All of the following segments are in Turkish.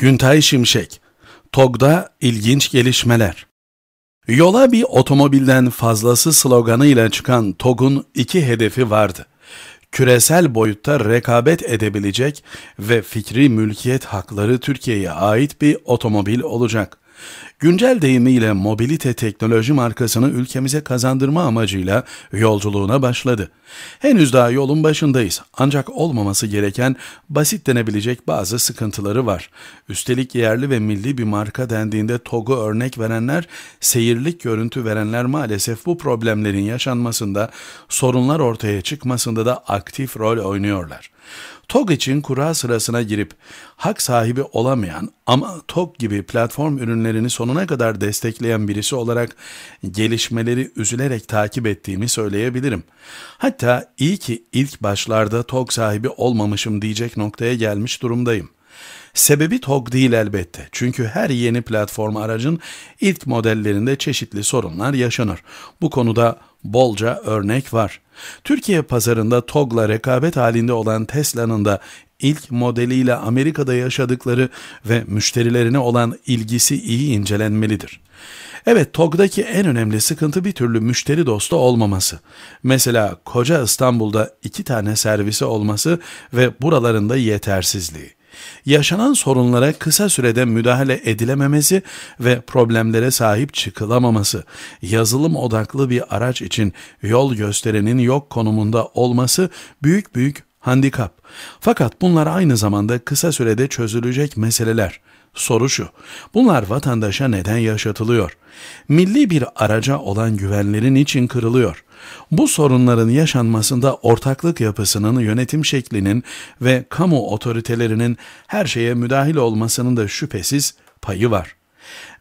Güntay Şimşek TOG'da ilginç gelişmeler Yola bir otomobilden fazlası sloganıyla çıkan TOG'un iki hedefi vardı. Küresel boyutta rekabet edebilecek ve fikri mülkiyet hakları Türkiye'ye ait bir otomobil olacak. Güncel deyimiyle mobilite teknoloji markasını ülkemize kazandırma amacıyla yolculuğuna başladı. Henüz daha yolun başındayız ancak olmaması gereken basit denebilecek bazı sıkıntıları var. Üstelik yerli ve milli bir marka dendiğinde TOG'u örnek verenler, seyirlik görüntü verenler maalesef bu problemlerin yaşanmasında, sorunlar ortaya çıkmasında da aktif rol oynuyorlar. TOG için kura sırasına girip hak sahibi olamayan ama TOG gibi platform ürünlerini sonuna kadar destekleyen birisi olarak gelişmeleri üzülerek takip ettiğimi söyleyebilirim. Hatta iyi ki ilk başlarda TOG sahibi olmamışım diyecek noktaya gelmiş durumdayım. Sebebi TOG değil elbette. Çünkü her yeni platform aracın ilk modellerinde çeşitli sorunlar yaşanır. Bu konuda bolca örnek var. Türkiye pazarında TOG'la rekabet halinde olan Tesla'nın da ilk modeliyle Amerika'da yaşadıkları ve müşterilerine olan ilgisi iyi incelenmelidir. Evet TOG'daki en önemli sıkıntı bir türlü müşteri dostu olmaması. Mesela koca İstanbul'da iki tane servisi olması ve buralarında yetersizliği yaşanan sorunlara kısa sürede müdahale edilememesi ve problemlere sahip çıkılamaması, yazılım odaklı bir araç için yol gösterenin yok konumunda olması büyük büyük handikap. Fakat bunlar aynı zamanda kısa sürede çözülecek meseleler. Soru şu, bunlar vatandaşa neden yaşatılıyor? Milli bir araca olan güvenlerin için kırılıyor. Bu sorunların yaşanmasında ortaklık yapısının, yönetim şeklinin ve kamu otoritelerinin her şeye müdahil olmasının da şüphesiz payı var.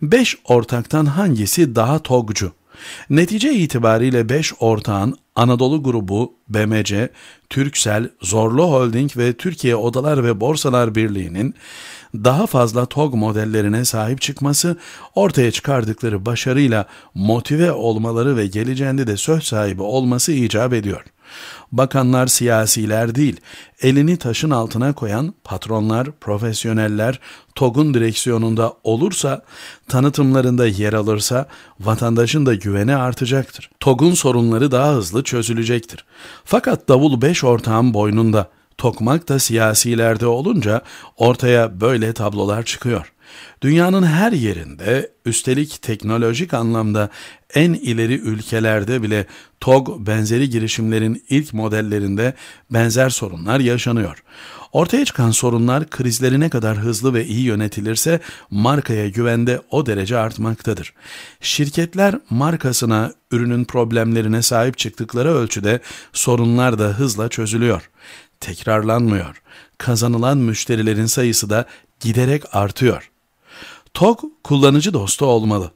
Beş ortaktan hangisi daha togcu, Netice itibariyle 5 ortağın Anadolu grubu, BMC, Türksel, Zorlu Holding ve Türkiye Odalar ve Borsalar Birliği'nin daha fazla TOG modellerine sahip çıkması, ortaya çıkardıkları başarıyla motive olmaları ve geleceğinde de söz sahibi olması icap ediyor.'' Bakanlar siyasiler değil, elini taşın altına koyan patronlar, profesyoneller, TOG'un direksiyonunda olursa, tanıtımlarında yer alırsa vatandaşın da güveni artacaktır. TOG'un sorunları daha hızlı çözülecektir. Fakat davul beş ortağın boynunda, tokmak da siyasilerde olunca ortaya böyle tablolar çıkıyor. Dünyanın her yerinde üstelik teknolojik anlamda en ileri ülkelerde bile TOG benzeri girişimlerin ilk modellerinde benzer sorunlar yaşanıyor. Ortaya çıkan sorunlar krizleri ne kadar hızlı ve iyi yönetilirse markaya güvende o derece artmaktadır. Şirketler markasına, ürünün problemlerine sahip çıktıkları ölçüde sorunlar da hızla çözülüyor. Tekrarlanmıyor. Kazanılan müşterilerin sayısı da giderek artıyor. Tok kullanıcı dostu olmalı.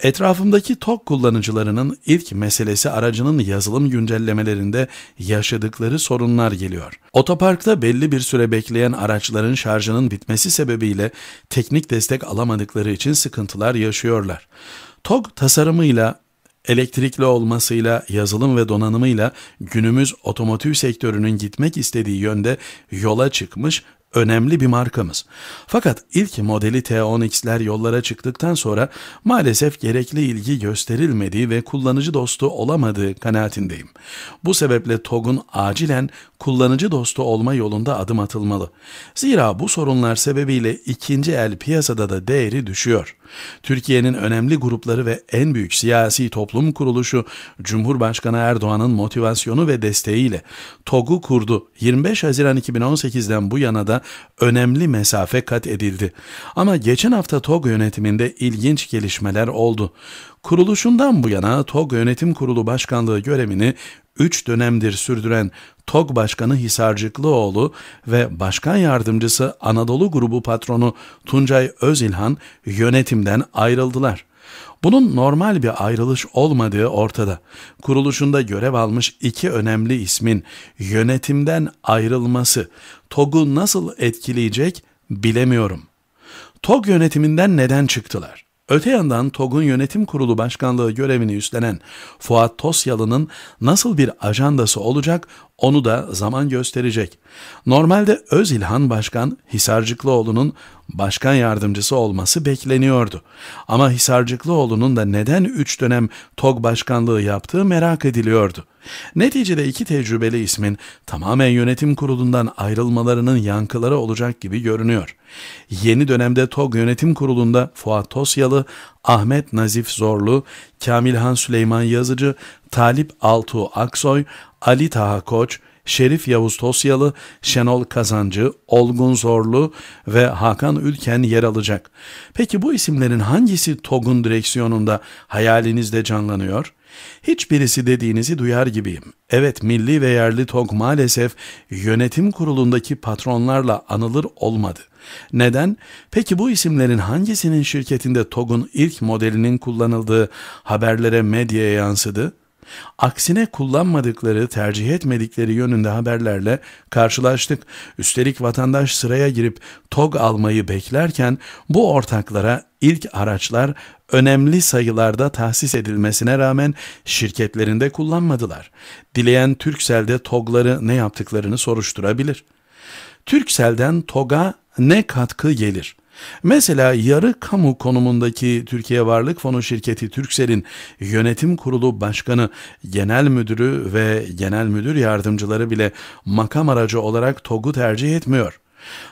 Etrafımdaki TOK kullanıcılarının ilk meselesi aracının yazılım güncellemelerinde yaşadıkları sorunlar geliyor. Otoparkta belli bir süre bekleyen araçların şarjının bitmesi sebebiyle teknik destek alamadıkları için sıkıntılar yaşıyorlar. TOG tasarımıyla elektrikli olmasıyla, yazılım ve donanımıyla günümüz otomotiv sektörünün gitmek istediği yönde yola çıkmış önemli bir markamız. Fakat ilk modeli T10X'ler yollara çıktıktan sonra maalesef gerekli ilgi gösterilmediği ve kullanıcı dostu olamadığı kanaatindeyim. Bu sebeple TOG'un acilen kullanıcı dostu olma yolunda adım atılmalı. Zira bu sorunlar sebebiyle ikinci el piyasada da değeri düşüyor. Türkiye'nin önemli grupları ve en büyük siyasi toplum kuruluşu Cumhurbaşkanı Erdoğan'ın motivasyonu ve desteğiyle TOG'u kurdu. 25 Haziran 2018'den bu yana da önemli mesafe kat edildi. Ama geçen hafta TOG yönetiminde ilginç gelişmeler oldu. Kuruluşundan bu yana TOG Yönetim Kurulu Başkanlığı görevini 3 dönemdir sürdüren TOG Başkanı Hisarcıklıoğlu ve Başkan Yardımcısı Anadolu Grubu Patronu Tuncay Özilhan yönetimden ayrıldılar. Bunun normal bir ayrılış olmadığı ortada. Kuruluşunda görev almış iki önemli ismin yönetimden ayrılması TOG'u nasıl etkileyecek bilemiyorum. TOG yönetiminden neden çıktılar? Öte yandan TOG'un yönetim kurulu başkanlığı görevini üstlenen Fuat Tosyalı'nın nasıl bir ajandası olacak onu da zaman gösterecek. Normalde Özilhan Başkan Hisarcıklıoğlu'nun başkan yardımcısı olması bekleniyordu. Ama Hisarcıklıoğlu'nun da neden 3 dönem TOG başkanlığı yaptığı merak ediliyordu. Neticede iki tecrübeli ismin tamamen yönetim kurulundan ayrılmalarının yankıları olacak gibi görünüyor. Yeni dönemde TOG Yönetim Kurulu'nda Fuat Tosyalı, Ahmet Nazif Zorlu, Kamilhan Süleyman Yazıcı, Talip Altuğ Aksoy, Ali Taha Koç, Şerif Yavuz Tosyalı, Şenol Kazancı, Olgun Zorlu ve Hakan Ülken yer alacak. Peki bu isimlerin hangisi TOG'un direksiyonunda hayalinizde canlanıyor? Hiçbirisi dediğinizi duyar gibiyim. Evet milli ve yerli TOG maalesef yönetim kurulundaki patronlarla anılır olmadı. Neden? Peki bu isimlerin hangisinin şirketinde TOG'un ilk modelinin kullanıldığı haberlere medyaya yansıdı? Aksine kullanmadıkları, tercih etmedikleri yönünde haberlerle karşılaştık. Üstelik vatandaş sıraya girip TOG almayı beklerken bu ortaklara ilk araçlar önemli sayılarda tahsis edilmesine rağmen şirketlerinde kullanmadılar. Dileyen Türksel'de TOG'ları ne yaptıklarını soruşturabilir. Türksel'den TOG'a ne katkı gelir? Mesela yarı kamu konumundaki Türkiye Varlık Fonu şirketi Türksel'in yönetim kurulu başkanı, genel müdürü ve genel müdür yardımcıları bile makam aracı olarak TOG'u tercih etmiyor.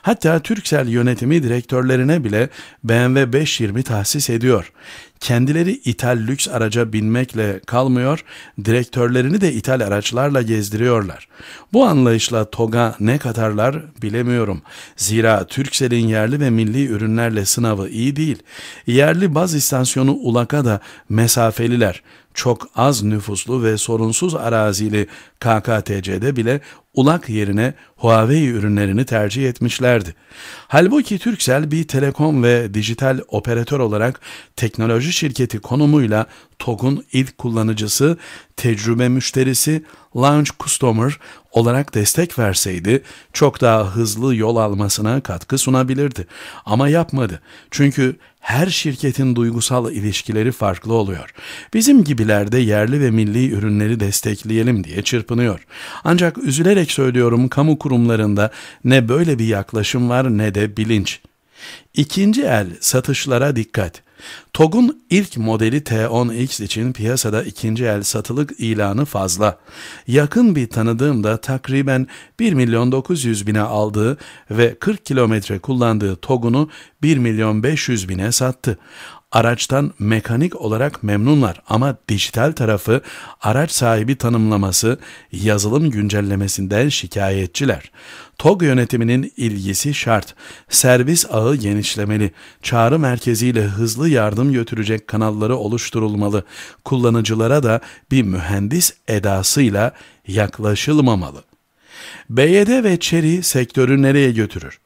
Hatta Türksel yönetimi direktörlerine bile BMW 520 tahsis ediyor. Kendileri ithal lüks araca binmekle kalmıyor, direktörlerini de ithal araçlarla gezdiriyorlar. Bu anlayışla TOG'a ne katarlar bilemiyorum. Zira Türksel'in yerli ve milli ürünlerle sınavı iyi değil. Yerli baz istasyonu ULAK'a da mesafeliler çok az nüfuslu ve sorunsuz arazili KKTC'de bile ulak yerine Huawei ürünlerini tercih etmişlerdi. Halbuki Turkcell bir telekom ve dijital operatör olarak teknoloji şirketi konumuyla TOG'un ilk kullanıcısı, tecrübe müşterisi, Launch Customer olarak destek verseydi çok daha hızlı yol almasına katkı sunabilirdi. Ama yapmadı. Çünkü her şirketin duygusal ilişkileri farklı oluyor. Bizim gibilerde yerli ve milli ürünleri destekleyelim diye çırpınıyor. Ancak üzülerek söylüyorum kamu kurumlarında ne böyle bir yaklaşım var ne de bilinç. İkinci el satışlara dikkat. TOG'un ilk modeli T10X için piyasada ikinci el satılık ilanı fazla. Yakın bir tanıdığım da takriben 1 milyon 900 bine aldığı ve 40 kilometre kullandığı TOG'unu 1 milyon 500 bine sattı araçtan mekanik olarak memnunlar ama dijital tarafı araç sahibi tanımlaması yazılım güncellemesinden şikayetçiler. TOG yönetiminin ilgisi şart. Servis ağı genişlemeli. Çağrı merkeziyle hızlı yardım götürecek kanalları oluşturulmalı. Kullanıcılara da bir mühendis edasıyla yaklaşılmamalı. BYD ve ÇERİ sektörü nereye götürür?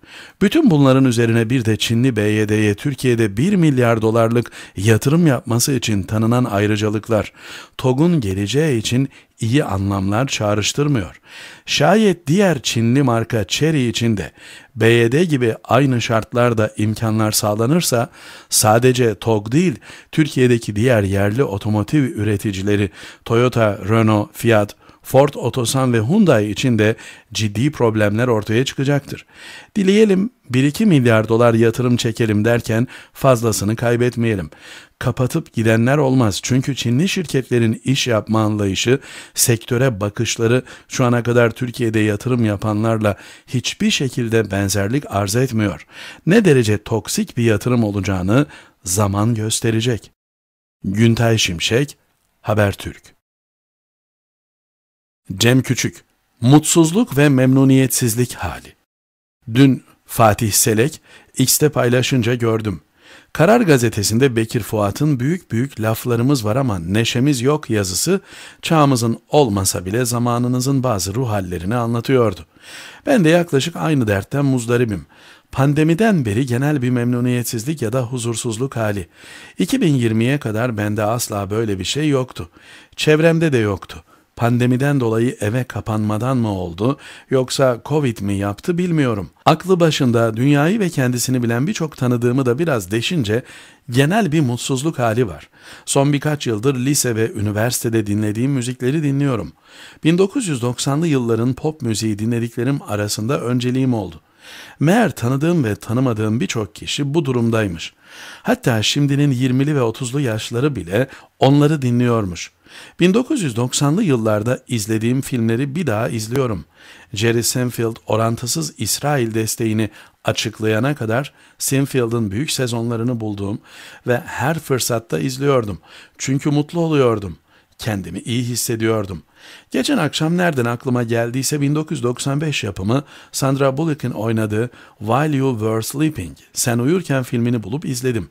Bütün bunların üzerine bir de Çinli BYD'ye Türkiye'de 1 milyar dolarlık yatırım yapması için tanınan ayrıcalıklar, TOG'un geleceği için iyi anlamlar çağrıştırmıyor. Şayet diğer Çinli marka Cherry için de BYD gibi aynı şartlarda imkanlar sağlanırsa sadece TOG değil Türkiye'deki diğer yerli otomotiv üreticileri Toyota, Renault, Fiat, Ford Otosan ve Hyundai için de ciddi problemler ortaya çıkacaktır. Dileyelim 1-2 milyar dolar yatırım çekelim derken fazlasını kaybetmeyelim. Kapatıp gidenler olmaz çünkü Çinli şirketlerin iş yapma anlayışı, sektöre bakışları şu ana kadar Türkiye'de yatırım yapanlarla hiçbir şekilde benzerlik arz etmiyor. Ne derece toksik bir yatırım olacağını zaman gösterecek. Güntay Şimşek, Habertürk Cem Küçük, Mutsuzluk ve Memnuniyetsizlik Hali Dün Fatih Selek, X'te paylaşınca gördüm. Karar gazetesinde Bekir Fuat'ın büyük büyük laflarımız var ama neşemiz yok yazısı çağımızın olmasa bile zamanınızın bazı ruh hallerini anlatıyordu. Ben de yaklaşık aynı dertten muzdaribim. Pandemiden beri genel bir memnuniyetsizlik ya da huzursuzluk hali. 2020'ye kadar bende asla böyle bir şey yoktu. Çevremde de yoktu.'' pandemiden dolayı eve kapanmadan mı oldu yoksa Covid mi yaptı bilmiyorum. Aklı başında dünyayı ve kendisini bilen birçok tanıdığımı da biraz deşince genel bir mutsuzluk hali var. Son birkaç yıldır lise ve üniversitede dinlediğim müzikleri dinliyorum. 1990'lı yılların pop müziği dinlediklerim arasında önceliğim oldu. Meğer tanıdığım ve tanımadığım birçok kişi bu durumdaymış. Hatta şimdinin 20'li ve 30'lu yaşları bile onları dinliyormuş. 1990'lı yıllarda izlediğim filmleri bir daha izliyorum. Jerry Seinfeld orantısız İsrail desteğini açıklayana kadar Seinfeld'in büyük sezonlarını bulduğum ve her fırsatta izliyordum. Çünkü mutlu oluyordum. Kendimi iyi hissediyordum.'' Geçen akşam nereden aklıma geldiyse 1995 yapımı Sandra Bullock'ın oynadığı While You Were Sleeping, Sen Uyurken filmini bulup izledim.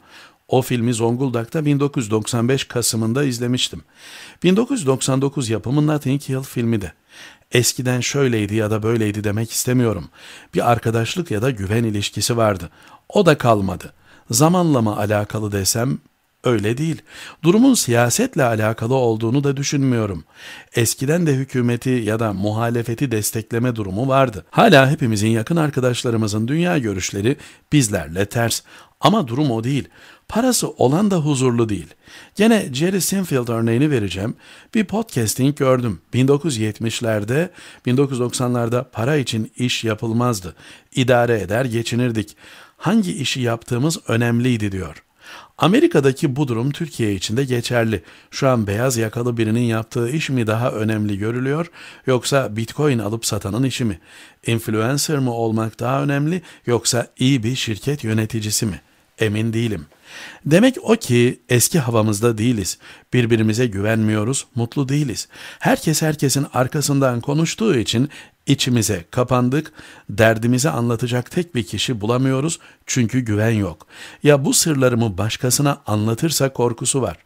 O filmi Zonguldak'ta 1995 Kasım'ında izlemiştim. 1999 yapımı Nothing Hill filmi de. Eskiden şöyleydi ya da böyleydi demek istemiyorum. Bir arkadaşlık ya da güven ilişkisi vardı. O da kalmadı. Zamanla mı alakalı desem Öyle değil. Durumun siyasetle alakalı olduğunu da düşünmüyorum. Eskiden de hükümeti ya da muhalefeti destekleme durumu vardı. Hala hepimizin yakın arkadaşlarımızın dünya görüşleri bizlerle ters. Ama durum o değil. Parası olan da huzurlu değil. Gene Jerry Sinfield örneğini vereceğim. Bir podcasting gördüm. 1970'lerde, 1990'larda para için iş yapılmazdı. İdare eder, geçinirdik. Hangi işi yaptığımız önemliydi diyor. Amerika'daki bu durum Türkiye için de geçerli. Şu an beyaz yakalı birinin yaptığı iş mi daha önemli görülüyor yoksa Bitcoin alıp satanın işi mi? Influencer mı olmak daha önemli yoksa iyi bir şirket yöneticisi mi? Emin değilim. Demek o ki eski havamızda değiliz. Birbirimize güvenmiyoruz, mutlu değiliz. Herkes herkesin arkasından konuştuğu için İçimize kapandık, derdimizi anlatacak tek bir kişi bulamıyoruz çünkü güven yok. Ya bu sırlarımı başkasına anlatırsa korkusu var.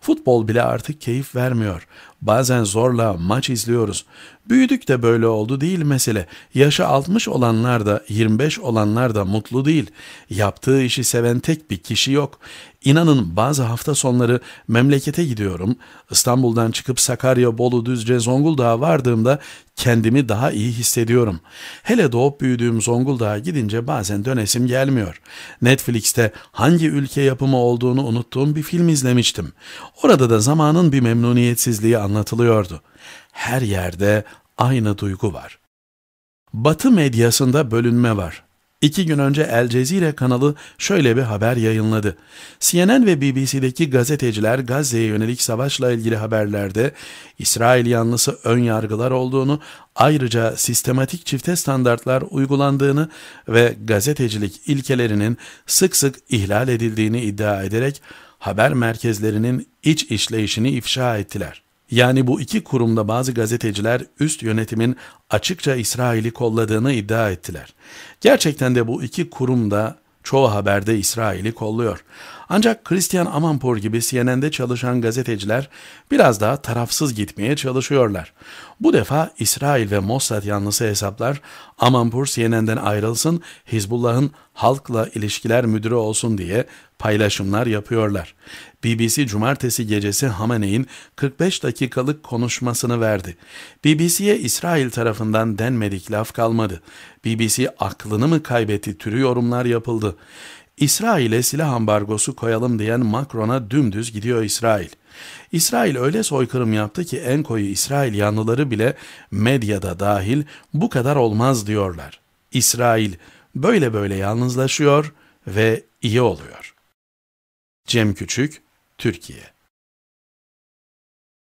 Futbol bile artık keyif vermiyor. Bazen zorla maç izliyoruz. Büyüdük de böyle oldu değil mesele. Yaşı 60 olanlar da 25 olanlar da mutlu değil. Yaptığı işi seven tek bir kişi yok. İnanın bazı hafta sonları memlekete gidiyorum. İstanbul'dan çıkıp Sakarya, Bolu, Düzce, Zonguldak'a vardığımda kendimi daha iyi hissediyorum. Hele doğup büyüdüğüm Zonguldak'a gidince bazen dönesim gelmiyor. Netflix'te hangi ülke yapımı olduğunu unuttuğum bir film izlemiştim. Orada da zamanın bir memnuniyetsizliği anlatmıştım anlatılıyordu. Her yerde aynı duygu var. Batı medyasında bölünme var. İki gün önce El Cezire kanalı şöyle bir haber yayınladı. CNN ve BBC'deki gazeteciler Gazze'ye yönelik savaşla ilgili haberlerde İsrail yanlısı ön yargılar olduğunu, ayrıca sistematik çifte standartlar uygulandığını ve gazetecilik ilkelerinin sık sık ihlal edildiğini iddia ederek haber merkezlerinin iç işleyişini ifşa ettiler. Yani bu iki kurumda bazı gazeteciler üst yönetimin açıkça İsrail'i kolladığını iddia ettiler. Gerçekten de bu iki kurumda çoğu haberde İsrail'i kolluyor. Ancak Christian Amanpour gibi CNN'de çalışan gazeteciler biraz daha tarafsız gitmeye çalışıyorlar. Bu defa İsrail ve Mossad yanlısı hesaplar Amanpour CNN'den ayrılsın, Hizbullah'ın halkla ilişkiler müdürü olsun diye paylaşımlar yapıyorlar. BBC cumartesi gecesi Hamaney'in 45 dakikalık konuşmasını verdi. BBC'ye İsrail tarafından denmedik laf kalmadı. BBC aklını mı kaybetti türü yorumlar yapıldı. İsrail'e silah ambargosu koyalım diyen Macron'a dümdüz gidiyor İsrail. İsrail öyle soykırım yaptı ki en koyu İsrail yanlıları bile medyada dahil bu kadar olmaz diyorlar. İsrail böyle böyle yalnızlaşıyor ve iyi oluyor. Cem Küçük, Türkiye